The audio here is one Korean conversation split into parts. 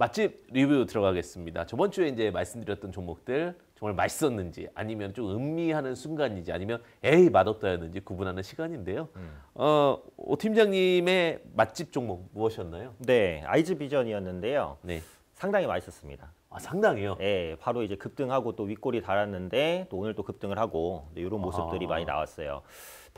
맛집 리뷰 들어가겠습니다. 저번 주에 이제 말씀드렸던 종목들 정말 맛있었는지 아니면 좀 음미하는 순간인지 아니면 에이 맛없다였는지 구분하는 시간인데요. 음. 어, 오 팀장님의 맛집 종목 무엇이었나요? 네, 아이즈 비전이었는데요. 네. 상당히 맛있었습니다. 아, 상당히요? 네, 바로 이제 급등하고 또 윗골이 달았는데 또 오늘 또 급등을 하고 이런 모습들이 아. 많이 나왔어요.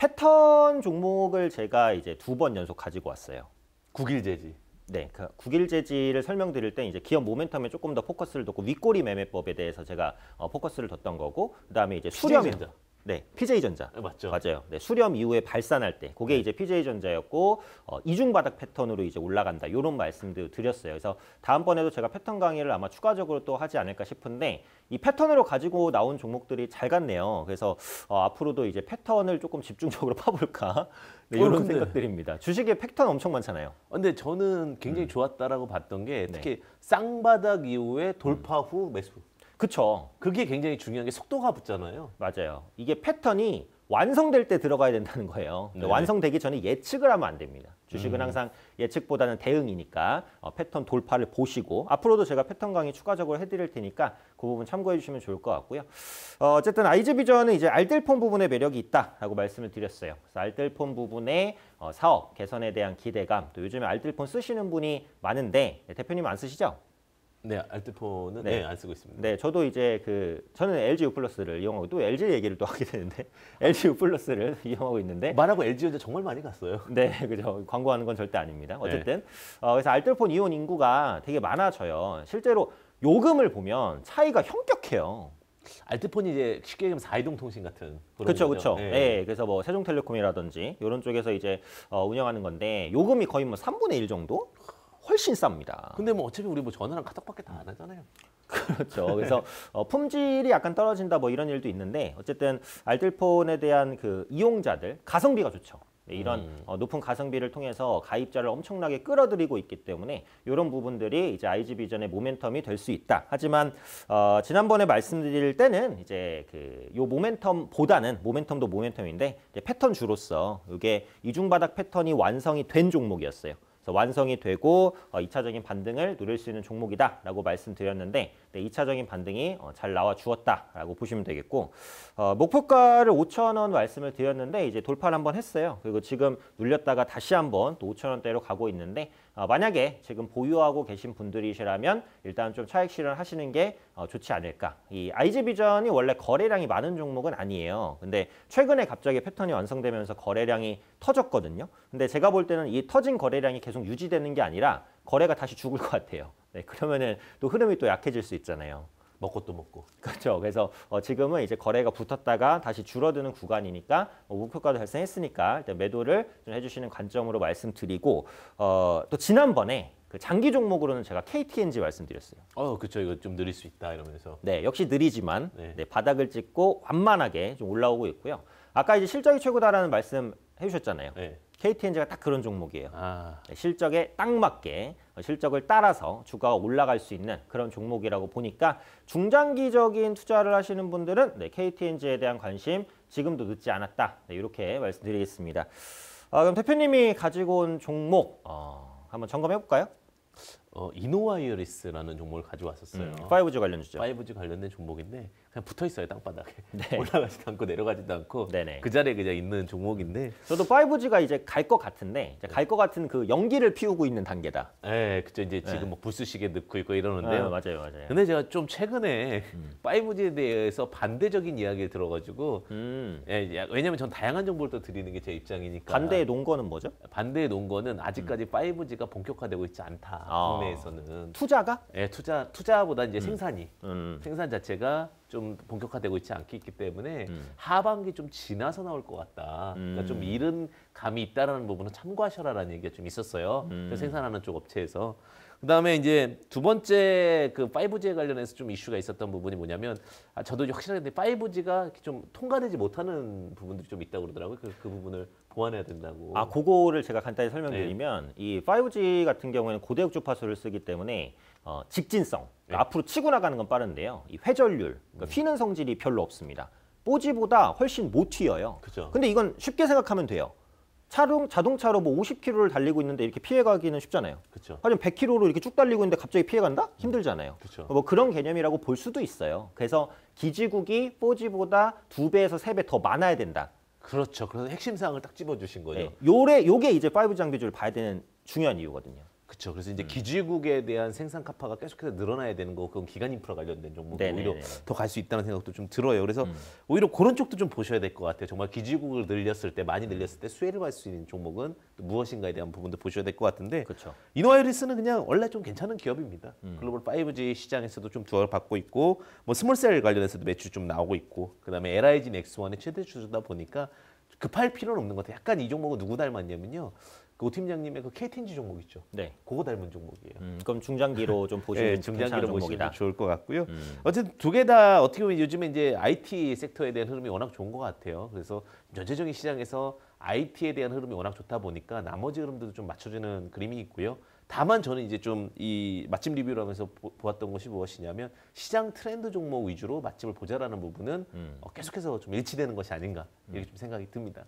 패턴 종목을 제가 이제 두 번 연속 가지고 왔어요. 국일제지. 네, 그국일 제지를 설명드릴 때 이제 기업 모멘텀에 조금 더 포커스를 뒀고 윗꼬리 매매법에 대해서 제가 어, 포커스를 뒀던 거고 그다음에 이제 수렴입니다. 네, PJ전자. 네, 맞죠. 맞아요. 네, 수렴 이후에 발산할 때, 그게 네. 이제 PJ전자였고 어, 이중 바닥 패턴으로 이제 올라간다. 이런 말씀도 드렸어요. 그래서 다음번에도 제가 패턴 강의를 아마 추가적으로 또 하지 않을까 싶은데 이 패턴으로 가지고 나온 종목들이 잘 갔네요. 그래서 어, 앞으로도 이제 패턴을 조금 집중적으로 파볼까 네, 이런 어, 근데... 생각들입니다. 주식에 패턴 엄청 많잖아요. 어, 근데 저는 굉장히 음. 좋았다라고 봤던 게 네. 특히 네. 쌍바닥 이후에 돌파 음. 후 매수. 그렇죠 그게 굉장히 중요한 게 속도가 붙잖아요. 맞아요. 이게 패턴이 완성될 때 들어가야 된다는 거예요. 네. 완성되기 전에 예측을 하면 안 됩니다. 주식은 음. 항상 예측보다는 대응이니까 어, 패턴 돌파를 보시고 앞으로도 제가 패턴 강의 추가적으로 해드릴 테니까 그 부분 참고해 주시면 좋을 것 같고요. 어, 쨌든 아이즈비전은 이제 알뜰폰 부분에 매력이 있다라고 말씀을 드렸어요. 그래서 알뜰폰 부분의 어, 사업 개선에 대한 기대감 또 요즘에 알뜰폰 쓰시는 분이 많은데 네, 대표님 안 쓰시죠? 네, 알뜰폰은 네. 네, 안 쓰고 있습니다. 네, 저도 이제 그 저는 LG U 플러스를 이용하고 또 LG 얘기를 또 하게 되는데 LG U 플러스를 이용하고 있는데 말하고 LG 혼자 정말 많이 갔어요. 네, 그죠. 광고하는 건 절대 아닙니다. 네. 어쨌든 네. 어, 그래서 알뜰폰 이용 인구가 되게 많아져요. 실제로 요금을 보면 차이가 현격해요. 알뜰폰이 이제 쉽게 얘기하면 4이동 통신 같은 그렇죠 그렇죠 예. 네, 그래서 뭐 세종텔레콤이라든지 이런 쪽에서 이제 어, 운영하는 건데 요금이 거의 뭐 3분의 1 정도 훨씬 쌉니다. 근데 뭐 어차피 우리 뭐 전화랑 카톡밖에 다 안 하잖아요. 그렇죠. 그래서 네. 어, 품질이 약간 떨어진다 뭐 이런 일도 있는데 어쨌든 알뜰폰에 대한 그 이용자들 가성비가 좋죠. 네, 이런 음. 어, 높은 가성비를 통해서 가입자를 엄청나게 끌어들이고 있기 때문에 이런 부분들이 이제 IG 비전의 모멘텀이 될 수 있다. 하지만 어, 지난번에 말씀드릴 때는 이제 그 요 모멘텀보다는 모멘텀도 모멘텀인데 패턴 주로서 이게 이중 바닥 패턴이 완성이 된 종목이었어요. 완성이 되고 어, 2차적인 반등을 누릴 수 있는 종목이다라고 말씀드렸는데 네, 2차적인 반등이 어, 잘 나와 주었다라고 보시면 되겠고 어, 목표가를 5천원 말씀을 드렸는데 이제 돌파를 한번 했어요. 그리고 지금 눌렸다가 다시 한번 또 5천원대로 가고 있는데 어, 만약에 지금 보유하고 계신 분들이시라면 일단 좀 차익 실현 하시는 게 어, 좋지 않을까. 이 IG 비전이 원래 거래량이 많은 종목은 아니에요. 근데 최근에 갑자기 패턴이 완성되면서 거래량이 터졌거든요. 근데 제가 볼 때는 이 터진 거래량이 계속 유지되는 게 아니라 거래가 다시 죽을 것 같아요. 네, 그러면은 또 흐름이 또 약해질 수 있잖아요. 먹고 또 먹고. 그렇죠. 그래서 어, 지금은 이제 거래가 붙었다가 다시 줄어드는 구간이니까 어, 목표가도 달성했으니까 일단 매도를 좀 해주시는 관점으로 말씀드리고 어, 또 지난번에 그 장기 종목으로는 제가 KTNG 말씀드렸어요. 어, 그렇죠. 이거 좀 느릴 수 있다 이러면서. 네, 역시 느리지만 네. 네, 바닥을 찍고 완만하게 좀 올라오고 있고요. 아까 이제 실적이 최고다라는 말씀 해주셨잖아요. 네. KTNG가 딱 그런 종목이에요. 아. 네, 실적에 딱 맞게 실적을 따라서 주가가 올라갈 수 있는 그런 종목이라고 보니까 중장기적인 투자를 하시는 분들은 네, KTNG에 대한 관심 지금도 늦지 않았다. 네, 이렇게 말씀드리겠습니다. 아, 그럼 대표님이 가지고 온 종목 어, 한번 점검해 볼까요? 어, 이노와이어리스라는 종목을 가져왔었어요. 음, 5G 관련주죠. 5G 관련된 종목인데 그냥 붙어 있어요 땅바닥에 네. 올라가지도 않고 내려가지도 않고 네네. 그 자리에 그냥 있는 종목인데 저도 5G가 이제 갈 것 같은데 네. 갈것 같은 그 연기를 피우고 있는 단계다. 네, 예, 그죠 이제 지금 네. 뭐 불수시계 넣고 있고 이러는데요. 아, 맞아요, 맞아요. 근데 제가 좀 최근에 음. 5G에 대해서 반대적인 이야기를 들어가지고 음. 예, 왜냐면 전 다양한 정보를 또 드리는 게 제 입장이니까 반대의 논거는 뭐죠? 반대의 논거는 아직까지 음. 5G가 본격화되고 있지 않다. 아. 국내에서는 어. 투자가? 예, 투자 투자보다 이제 음. 생산이 음. 생산 자체가 좀 본격화되고 있지 않기 때문에 음. 하반기 좀 지나서 나올 것 같다. 음. 그러니까 좀 음. 이른 감이 있다라는 부분은 참고하셔라라는 얘기가 좀 있었어요. 음. 생산하는 쪽 업체에서. 그다음에 이제 두 번째 그 5G에 관련해서 좀 이슈가 있었던 부분이 뭐냐면 아, 저도 확실하게 5G가 좀 통과되지 못하는 부분들이 좀 있다고 그러더라고요. 그, 그 부분을 보완해야 된다고. 아, 그거를 제가 간단히 설명드리면 네. 이 5G 같은 경우에는 고대역 주파수를 쓰기 때문에 어, 직진성 그러니까 네. 앞으로 치고 나가는 건 빠른데요. 이 회전율, 그러니까 음. 휘는 성질이 별로 없습니다. 뽀지보다 훨씬 못 튀어요. 그죠. 근데 이건 쉽게 생각하면 돼요. 차동, 자동차로 뭐 50km를 달리고 있는데 이렇게 피해가기는 쉽잖아요. 그렇죠. 하지만 100km로 이렇게 쭉 달리고 있는데 갑자기 피해간다? 음. 힘들잖아요. 그렇죠. 뭐 그런 개념이라고 볼 수도 있어요. 그래서 기지국이 4G보다 두배에서세 배 더 많아야 된다. 그렇죠. 그래서 핵심 사항을 딱 집어주신 거죠. 네. 요래, 요게 이제 5G 장비줄를 봐야 되는 중요한 이유거든요. 그렇죠. 그래서 이제 음. 기지국에 대한 생산 카파가 계속해서 늘어나야 되는 거고 그건 기간 인프라 관련된 종목이 오히려 더 갈 수 있다는 생각도 좀 들어요. 그래서 음. 오히려 그런 쪽도 좀 보셔야 될 것 같아요. 정말 기지국을 늘렸을 때 많이 음. 늘렸을 때 수혜를 받을 수 있는 종목은 무엇인가에 대한 부분도 보셔야 될 것 같은데 그렇죠. 이노아이리스는 그냥 원래 좀 괜찮은 기업입니다. 음. 글로벌 5G 시장에서도 좀 두각을 받고 있고 뭐 스몰셀 관련해서도 매출 좀 나오고 있고 그다음에 LIG 넥스원의 최대 주주다 보니까 급할 필요는 없는 것 같아요. 약간 이 종목은 누구 닮았냐면요. 그오 팀장님의 그 KTNG 종목 있죠. 네. 그거 닮은 종목이에요. 음, 그럼 중장기로 좀 보시면 네, 예, 중장기로 보시면 좋을 것 같고요. 음. 어쨌든 두 개 다 어떻게 보면 요즘에 이제 IT 섹터에 대한 흐름이 워낙 좋은 것 같아요. 그래서 전체적인 시장에서 IT에 대한 흐름이 워낙 좋다 보니까 나머지 흐름들도 좀 맞춰지는 그림이 있고요. 다만 저는 이제 좀 이 맛집 리뷰를 하면서 보, 았던 것이 무엇이냐면 시장 트렌드 종목 위주로 맛집을 보자라는 부분은 음. 어, 계속해서 좀 일치되는 것이 아닌가 이렇게 음. 좀 생각이 듭니다.